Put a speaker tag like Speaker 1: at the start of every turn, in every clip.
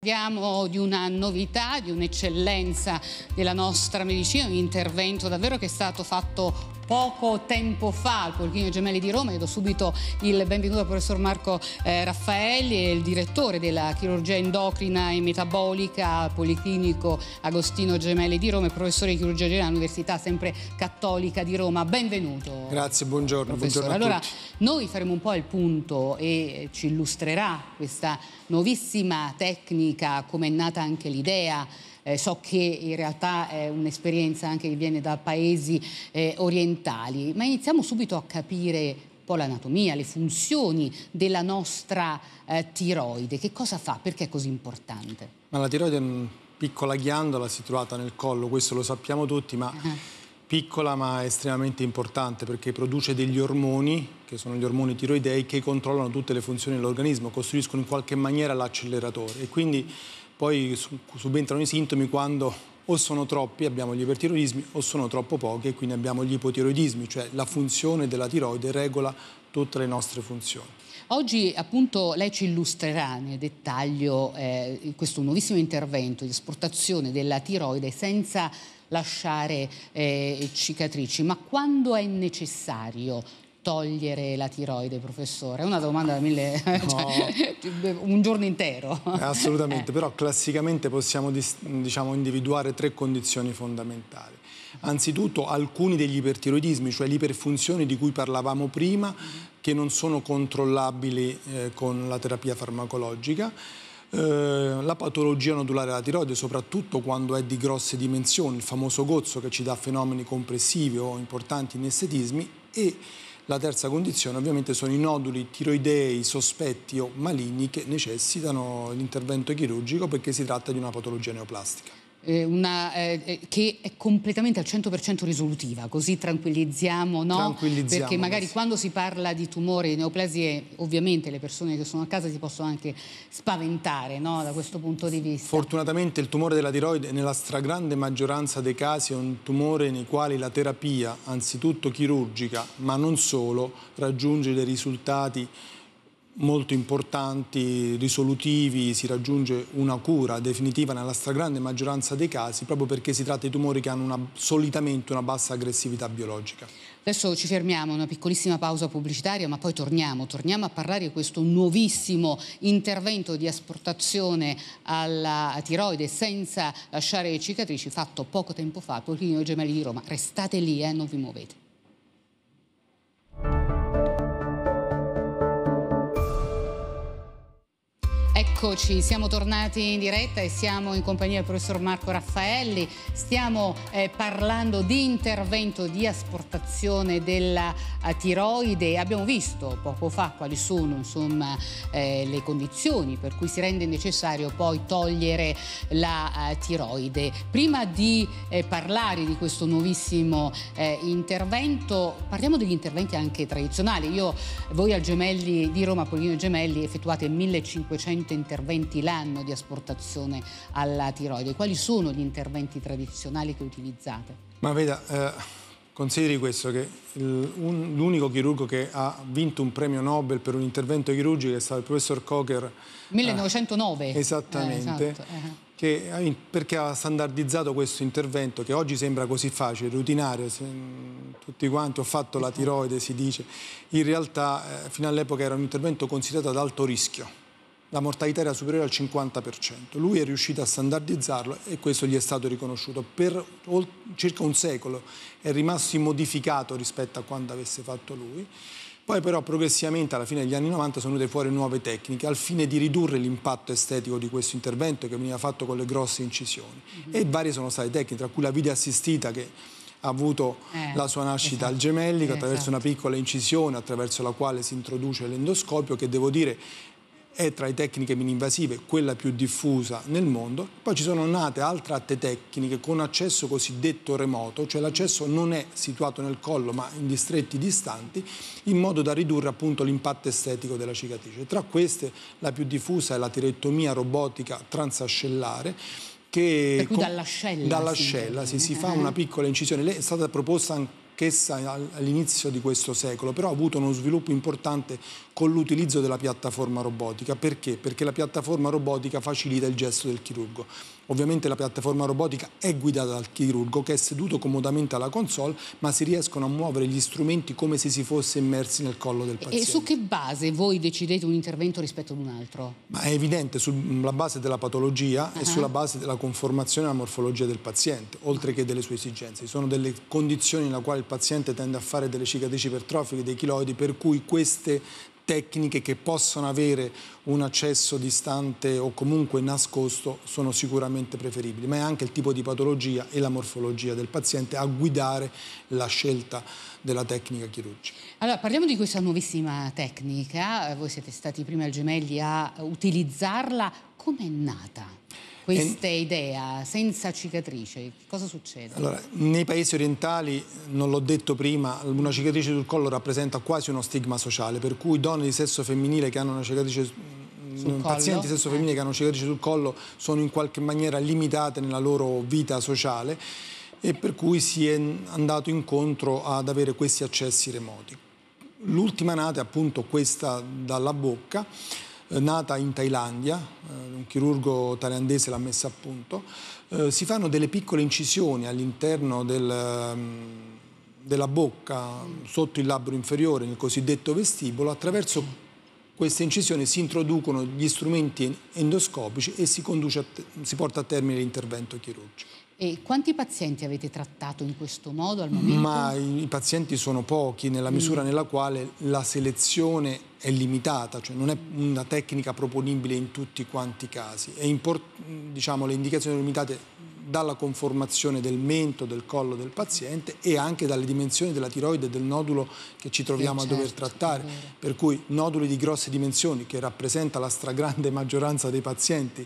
Speaker 1: Parliamo di una novità, di un'eccellenza della nostra medicina, un intervento davvero che è stato fatto poco tempo fa al Polchino Gemelli di Roma. Io do subito il benvenuto al professor Marco eh, Raffaelli, il direttore della chirurgia endocrina e metabolica al Policlinico Agostino Gemelli di Roma e professore di chirurgia generale all'Università sempre Cattolica di Roma. Benvenuto.
Speaker 2: Grazie, buongiorno. buongiorno allora,
Speaker 1: noi faremo un po' il punto e ci illustrerà questa nuovissima tecnica, come è nata anche l'idea eh, so che in realtà è un'esperienza anche che viene da paesi eh, orientali, ma iniziamo subito a capire un po' l'anatomia, le funzioni della nostra eh, tiroide, che cosa fa, perché è così importante?
Speaker 2: Ma la tiroide è una piccola ghiandola situata nel collo, questo lo sappiamo tutti, ma... Uh piccola ma estremamente importante perché produce degli ormoni, che sono gli ormoni tiroidei, che controllano tutte le funzioni dell'organismo, costruiscono in qualche maniera l'acceleratore e quindi poi subentrano i sintomi quando o sono troppi, abbiamo gli ipertiroidismi, o sono troppo pochi e quindi abbiamo gli ipotiroidismi, cioè la funzione della tiroide regola tutte le nostre funzioni.
Speaker 1: Oggi appunto lei ci illustrerà nel dettaglio eh, questo nuovissimo intervento di esportazione della tiroide senza lasciare eh, cicatrici, ma quando è necessario togliere la tiroide, professore? È una domanda da mille... Cioè, no. cioè, un giorno intero. Eh, assolutamente,
Speaker 2: eh. però classicamente possiamo diciamo, individuare tre condizioni fondamentali. Anzitutto alcuni degli ipertiroidismi, cioè l'iperfunzione di cui parlavamo prima, che non sono controllabili eh, con la terapia farmacologica. Eh, la patologia nodulare della tiroide, soprattutto quando è di grosse dimensioni, il famoso gozzo che ci dà fenomeni compressivi o importanti inestetismi e la terza condizione ovviamente sono i noduli tiroidei sospetti o maligni che necessitano l'intervento chirurgico perché si tratta di una patologia neoplastica
Speaker 1: eh, una, eh, eh, che è completamente al 100% risolutiva, così tranquillizziamo, no? tranquillizziamo, perché magari quando si parla di tumore e neoplasie eh, ovviamente le persone che sono a casa si possono anche spaventare no? da questo punto di vista.
Speaker 2: Fortunatamente il tumore della tiroide nella stragrande maggioranza dei casi è un tumore nei quali la terapia, anzitutto chirurgica, ma non solo, raggiunge dei risultati molto importanti, risolutivi, si raggiunge una cura definitiva nella stragrande maggioranza dei casi, proprio perché si tratta di tumori che hanno una, solitamente una bassa aggressività biologica.
Speaker 1: Adesso ci fermiamo, una piccolissima pausa pubblicitaria, ma poi torniamo, torniamo a parlare di questo nuovissimo intervento di asportazione alla tiroide senza lasciare cicatrici, fatto poco tempo fa al Policlinico Gemelli di Roma. Restate lì, eh, non vi muovete. Eccoci, siamo tornati in diretta e siamo in compagnia del professor Marco Raffaelli. Stiamo eh, parlando di intervento di asportazione della eh, tiroide. Abbiamo visto poco fa quali sono insomma, eh, le condizioni per cui si rende necessario poi togliere la eh, tiroide. Prima di eh, parlare di questo nuovissimo eh, intervento, parliamo degli interventi anche tradizionali. Io, voi al Gemelli di Roma, Polino Gemelli, effettuate 1500 interventi interventi l'anno di asportazione alla tiroide? Quali sono gli interventi tradizionali che utilizzate?
Speaker 2: Ma veda, eh, consideri questo, che l'unico chirurgo che ha vinto un premio Nobel per un intervento chirurgico è stato il professor Cocker.
Speaker 1: 1909. Eh, eh, esattamente. Esatto, eh, esatto.
Speaker 2: Che, perché ha standardizzato questo intervento che oggi sembra così facile, rutinario se, mm, tutti quanti ho fatto la esatto. tiroide si dice, in realtà eh, fino all'epoca era un intervento considerato ad alto rischio la mortalità era superiore al 50%. Lui è riuscito a standardizzarlo e questo gli è stato riconosciuto. Per circa un secolo è rimasto immodificato rispetto a quando avesse fatto lui. Poi però progressivamente alla fine degli anni 90 sono venute fuori nuove tecniche al fine di ridurre l'impatto estetico di questo intervento che veniva fatto con le grosse incisioni. Mm -hmm. E varie sono state tecniche, tra cui la video assistita che ha avuto eh, la sua nascita esatto, al gemellico eh, attraverso esatto. una piccola incisione attraverso la quale si introduce l'endoscopio che devo dire è tra le tecniche mininvasive quella più diffusa nel mondo. Poi ci sono nate altre atte tecniche con accesso cosiddetto remoto, cioè l'accesso non è situato nel collo ma in distretti distanti, in modo da ridurre appunto l'impatto estetico della cicatrice. Tra queste la più diffusa è la tirettomia robotica transascellare, che
Speaker 1: dall'ascella, dall'ascella si, sì, si, fa una
Speaker 2: piccola incisione. Lei è stata proposta anche anch'essa all'inizio di questo secolo, però ha avuto uno sviluppo importante con l'utilizzo della piattaforma robotica. Perché? Perché la piattaforma robotica facilita il gesto del chirurgo. Ovviamente la piattaforma robotica è guidata dal chirurgo che è seduto comodamente alla console, ma si riescono a muovere gli strumenti come se si fosse immersi nel collo del paziente. E su
Speaker 1: che base voi decidete un intervento rispetto ad un altro?
Speaker 2: Ma è evidente, sulla mm, base della patologia uh -huh. e sulla base della conformazione alla morfologia del paziente, oltre che delle sue esigenze. Ci Sono delle condizioni nella quale il paziente tende a fare delle cicatrici ipertrofiche, dei chiloidi, per cui queste tecniche che possono avere un accesso distante o comunque nascosto sono sicuramente preferibili, ma è anche il tipo di patologia e la morfologia del paziente a guidare la scelta della tecnica chirurgica.
Speaker 1: Allora, parliamo di questa nuovissima tecnica, voi siete stati prima al Gemelli a utilizzarla, com'è nata? questa e... idea senza cicatrice? Cosa succede? Allora,
Speaker 2: nei paesi orientali, non l'ho detto prima, una cicatrice sul collo rappresenta quasi uno stigma sociale, per cui donne di sesso femminile che hanno una cicatrice pazienti di sesso femminile che hanno cicatrici sul collo sono in qualche maniera limitate nella loro vita sociale e per cui si è andato incontro ad avere questi accessi remoti. L'ultima nata è appunto questa dalla bocca eh, nata in Thailandia, eh, un chirurgo thailandese l'ha messa a punto, eh, si fanno delle piccole incisioni all'interno del mm, della bocca sotto il labbro inferiore, nel cosiddetto vestibolo, attraverso queste incisioni si introducono gli strumenti endoscopici e si, conduce, si porta a termine l'intervento chirurgico.
Speaker 1: E quanti pazienti avete trattato in questo modo al momento?
Speaker 2: Ma i, pazienti sono pochi nella mm. misura mm. nella quale la selezione è limitata, cioè non è una tecnica proponibile in tutti quanti i casi. Diciamo, le indicazioni sono limitate dalla conformazione del mento, del collo del paziente e anche dalle dimensioni della tiroide e del nodulo che ci troviamo eh, certo, a dover trattare. Per cui noduli di grosse dimensioni, che rappresenta la stragrande maggioranza dei pazienti,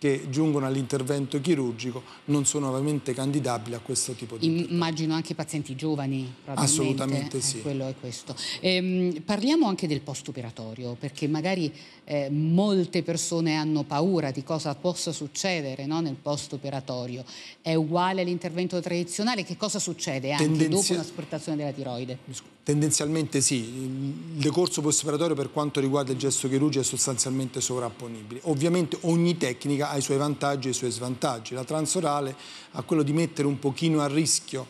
Speaker 2: che giungono all'intervento chirurgico non sono ovviamente candidabili a questo tipo
Speaker 1: di Immagino anche pazienti giovani, Assolutamente eh, sì. Quello è questo. Ehm, parliamo anche del post-operatorio, perché magari eh, molte persone hanno paura di cosa possa succedere no, nel post-operatorio. È uguale all'intervento tradizionale? Che cosa succede anche Tendenzia... dopo un'asportazione della tiroide?
Speaker 2: Tendenzialmente sì, il decorso post-operatorio per quanto riguarda il gesto chirurgico è sostanzialmente sovrapponibile. Ovviamente ogni tecnica ha i suoi vantaggi e i suoi svantaggi. La transorale ha quello di mettere un pochino a rischio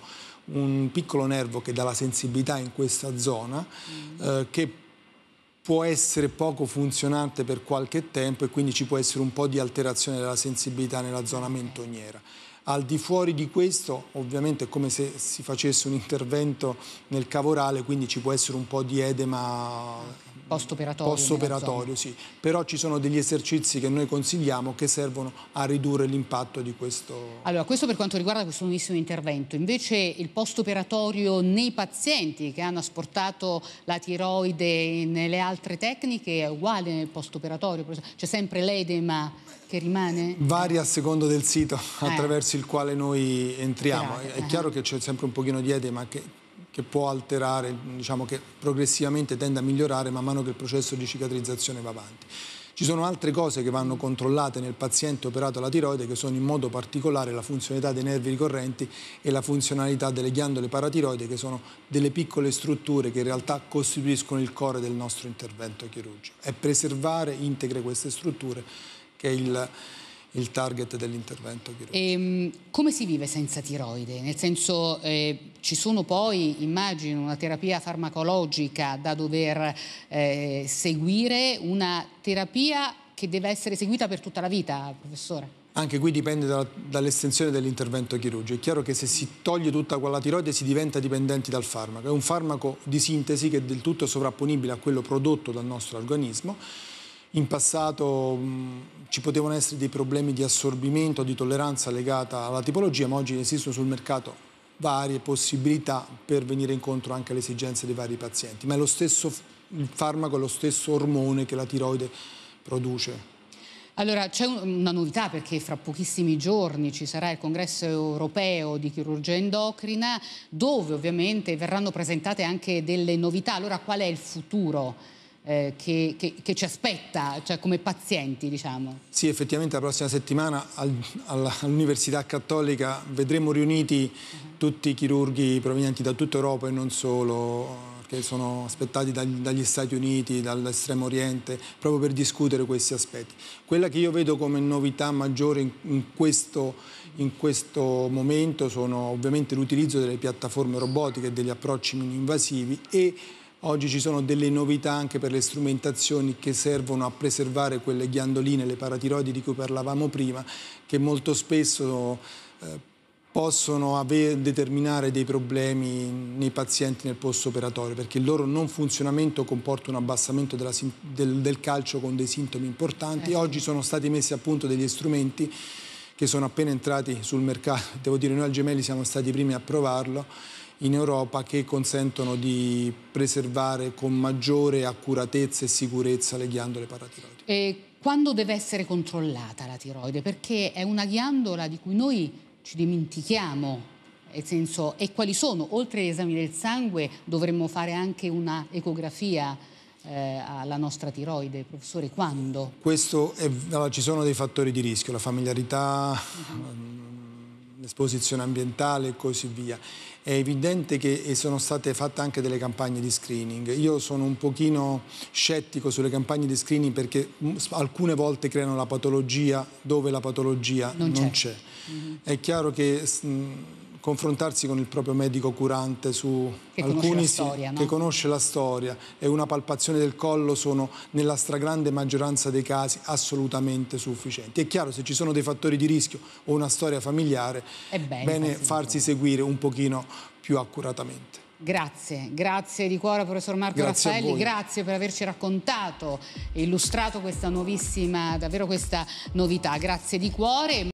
Speaker 2: un piccolo nervo che dà la sensibilità in questa zona, mm. eh, che può essere poco funzionante per qualche tempo e quindi ci può essere un po' di alterazione della sensibilità nella zona mentoniera. Al di fuori di questo, ovviamente, è come se si facesse un intervento nel cavorale, quindi ci può essere un po' di edema
Speaker 1: post-operatorio. Post-operatorio,
Speaker 2: sì. Però ci sono degli esercizi che noi consigliamo che servono a ridurre l'impatto di questo.
Speaker 1: Allora, questo per quanto riguarda questo nuovissimo intervento. Invece il post-operatorio nei pazienti che hanno asportato la tiroide nelle altre tecniche è uguale nel post-operatorio? C'è sempre l'edema? che rimane?
Speaker 2: Varia a secondo del sito eh. attraverso il quale noi entriamo. È, è chiaro che c'è sempre un pochino di edema che, che può alterare, diciamo che progressivamente tende a migliorare man mano che il processo di cicatrizzazione va avanti. Ci sono altre cose che vanno controllate nel paziente operato alla tiroide che sono in modo particolare la funzionalità dei nervi ricorrenti e la funzionalità delle ghiandole paratiroide che sono delle piccole strutture che in realtà costituiscono il cuore del nostro intervento chirurgico. È preservare integre queste strutture che è il, il target dell'intervento chirurgico.
Speaker 1: Ehm, come si vive senza tiroide? Nel senso, eh, ci sono poi, immagino, una terapia farmacologica da dover eh, seguire, una terapia che deve essere seguita per tutta la vita, professore?
Speaker 2: Anche qui dipende da, dall'estensione dell'intervento chirurgico. È chiaro che se si toglie tutta quella tiroide si diventa dipendenti dal farmaco. È un farmaco di sintesi che è del tutto sovrapponibile a quello prodotto dal nostro organismo in passato mh, mm, ci potevano essere dei problemi di assorbimento, di tolleranza legata alla tipologia, ma oggi esistono sul mercato varie possibilità per venire incontro anche alle esigenze dei vari pazienti, ma è lo stesso il farmaco, è lo stesso ormone che la tiroide produce.
Speaker 1: Allora, c'è una novità perché fra pochissimi giorni ci sarà il congresso europeo di chirurgia endocrina dove ovviamente verranno presentate anche delle novità. Allora, qual è il futuro? eh, che, che, che, ci aspetta, cioè come pazienti, diciamo.
Speaker 2: Sì, effettivamente la prossima settimana al, all'Università Cattolica vedremo riuniti tutti i chirurghi provenienti da tutta Europa e non solo che sono aspettati dagli, Stati Uniti, dall'estremo oriente, proprio per discutere questi aspetti. Quella che io vedo come novità maggiore in, questo, in questo momento sono ovviamente l'utilizzo delle piattaforme robotiche e degli approcci mini invasivi e Oggi ci sono delle novità anche per le strumentazioni che servono a preservare quelle ghiandoline, le paratiroidi di cui parlavamo prima, che molto spesso eh, possono aver, determinare dei problemi nei pazienti nel post-operatorio, perché il loro non funzionamento comporta un abbassamento della, del, del, calcio con dei sintomi importanti. Eh. Oggi sono stati messi a punto degli strumenti che sono appena entrati sul mercato, devo dire noi al Gemelli siamo stati i primi a provarlo, in Europa che consentono di preservare con maggiore accuratezza e sicurezza le ghiandole paratiroide.
Speaker 1: E quando deve essere controllata la tiroide? Perché è una ghiandola di cui noi ci dimentichiamo Senso, e quali sono, oltre agli esami del sangue, dovremmo fare anche una ecografia eh, alla nostra tiroide, professore, quando?
Speaker 2: Questo è, no, ci sono dei fattori di rischio, la familiarità... Uh mhm. -huh. Mm, esposizione ambientale e così via. È evidente che eh, sono state fatte anche delle campagne di screening. Io sono un pochino scettico sulle campagne di screening perché mm, alcune volte creano la patologia dove la patologia non c'è. Mm -hmm. È chiaro che... Mh, mm, confrontarsi con il proprio medico curante su che alcuni storia, si, no? che conosce la storia e una palpazione del collo sono nella stragrande maggioranza dei casi assolutamente sufficienti. È chiaro se ci sono dei fattori di rischio o una storia familiare,
Speaker 1: è bene, bene
Speaker 2: farsi seguire un pochino più accuratamente.
Speaker 1: Grazie, grazie di cuore professor Marco grazie Raffaelli, grazie per averci raccontato e illustrato questa nuovissima, davvero questa novità, grazie di cuore.